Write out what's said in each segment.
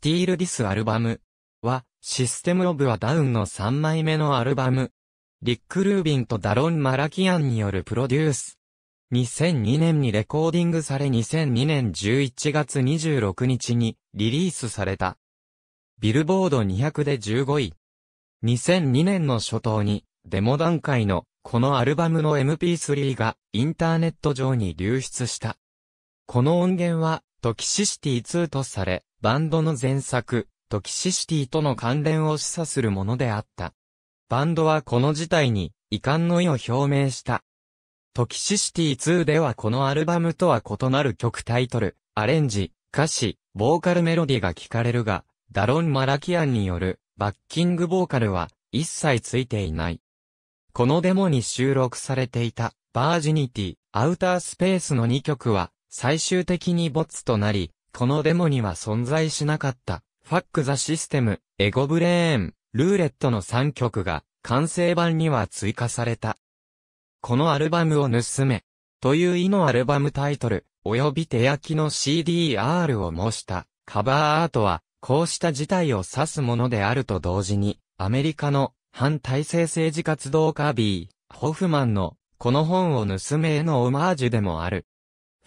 スティールディスアルバムは、システムオブはダウンの3枚目のアルバム。リック・ルービンとダロン・マラキアンによるプロデュース。2002年にレコーディングされ2002年11月26日にリリースされた。ビルボード200で15位。2002年の初頭にデモ段階のこのアルバムの MP3 がインターネット上に流出した。この音源はトキシシティ2とされ、バンドの前作、トキシシティとの関連を示唆するものであった。バンドはこの事態に遺憾の意を表明した。トキシシティ2ではこのアルバムとは異なる曲タイトル、アレンジ、歌詞、ボーカルメロディが聞かれるが、ダロン・マラキアンによるバッキングボーカルは一切ついていない。このデモに収録されていたバージニティ、アウタースペースの2曲は最終的にボツとなり、このデモには存在しなかった、ファック・ザ・システム、エゴ・ブレーン、ルーレットの3曲が、完成版には追加された。このアルバムを盗め、という意のアルバムタイトル、及び手焼きの CDR を模した、カバーアートは、こうした事態を指すものであると同時に、アメリカの反体制政治活動家 B、ホフマンの、この本を盗めへのオマージュでもある。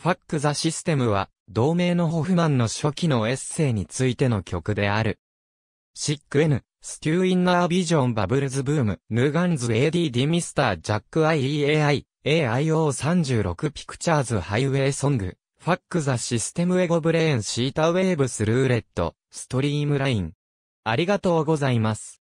ファック・ザ・システムは、同名のホフマンの初期のエッセイについての曲である。シックエヌ、スキュー・イン・ナー・ビジョン・バブルズ・ブーム、ヌガンズ・ a d ィ・ミスター・ジャック・ IEAI、AIO36 ピクチャーズ・ハイウェイ・ソング、ファック・ザ・システム・エゴ・ブレーン・シータ・ウェーブス・ルーレット、ストリームライン。ありがとうございます。